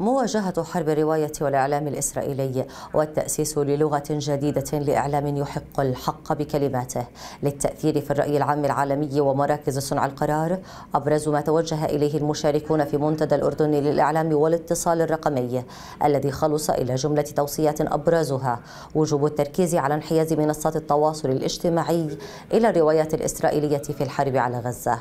مواجهة حرب الرواية والإعلام الإسرائيلي والتأسيس للغة جديدة لإعلام يحق الحق بكلماته للتأثير في الرأي العام العالمي ومراكز صنع القرار أبرز ما توجه إليه المشاركون في منتدى الأردن للإعلام والاتصال الرقمي الذي خلص إلى جملة توصيات أبرزها وجوب التركيز على انحياز منصات التواصل الاجتماعي إلى الروايات الإسرائيلية في الحرب على غزة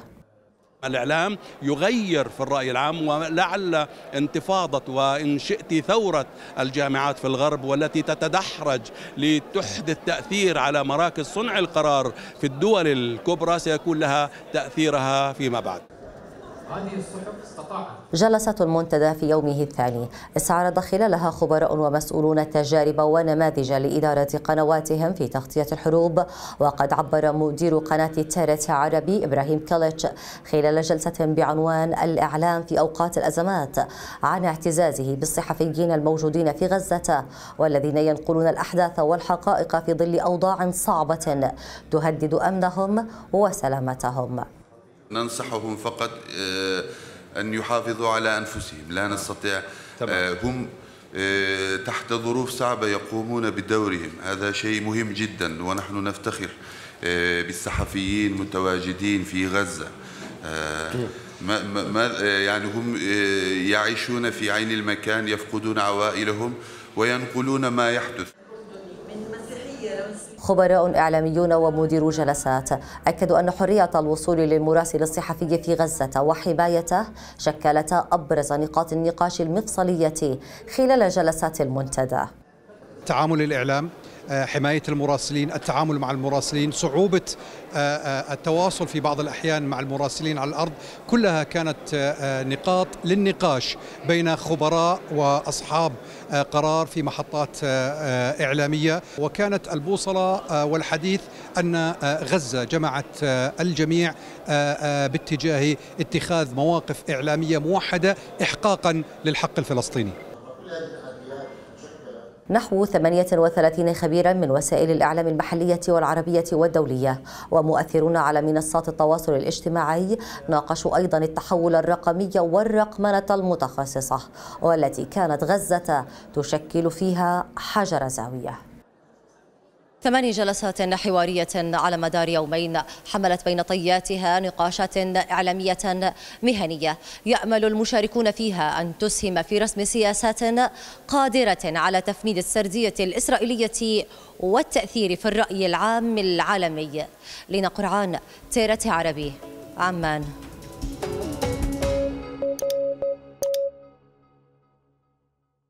الإعلام يغير في الرأي العام ولعل انتفاضة وإن شئت ثورة الجامعات في الغرب والتي تتدحرج لتحدث تأثير على مراكز صنع القرار في الدول الكبرى سيكون لها تأثيرها فيما بعد جلسة المنتدى في يومه الثاني استعرض خلالها خبراء ومسؤولون تجارب ونماذج لإدارة قنواتهم في تغطية الحروب وقد عبر مدير قناة التارة عربي إبراهيم كاليتش خلال جلسة بعنوان الإعلام في أوقات الأزمات عن اعتزازه بالصحفيين الموجودين في غزة والذين ينقلون الأحداث والحقائق في ظل أوضاع صعبة تهدد أمنهم وسلامتهم ننصحهم فقط آه، أن يحافظوا على أنفسهم لا نعم. نستطيع آه، هم آه، تحت ظروف صعبة يقومون بدورهم هذا شيء مهم جدا ونحن نفتخر بالصحفيين متواجدين في غزة ما ما يعني هم يعيشون في عين المكان يفقدون عوائلهم وينقلون ما يحدث خبراء إعلاميون ومديرو جلسات أكدوا أن حرية الوصول للمراسل الصحفي في غزة وحمايته شكلتا أبرز نقاط النقاش المفصلية خلال جلسات المنتدى تعامل الإعلام آه، حماية المراسلين التعامل مع المراسلين صعوبة آه، آه، التواصل في بعض الأحيان مع المراسلين على الأرض كلها كانت نقاط للنقاش بين خبراء وأصحاب قرار في محطات إعلامية وكانت البوصلة والحديث أن غزة جمعت الجميع باتجاه اتخاذ مواقف إعلامية موحدة إحقاقا للحق الفلسطيني نحو 38 خبيرا من وسائل الإعلام المحلية والعربية والدولية ومؤثرون على منصات التواصل الاجتماعي ناقشوا أيضا التحول الرقمي والرقمنة المتخصصة والتي كانت غزة تشكل فيها حجر زاوية ثماني جلسات حوارية على مدار يومين حملت بين طياتها نقاشات إعلامية مهنية يأمل المشاركون فيها أن تسهم في رسم سياسات قادرة على تفنيد السردية الإسرائيلية والتأثير في الرأي العام العالمي لنقرعان قرعان تيرة عربي عمان